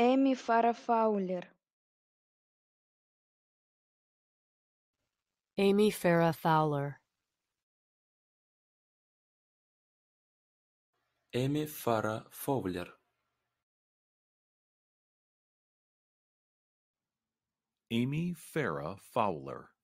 Эми Фара-Фаулер. Amy Farrah Fowler. Эми Фара Fowler. Amy Farrah Fowler.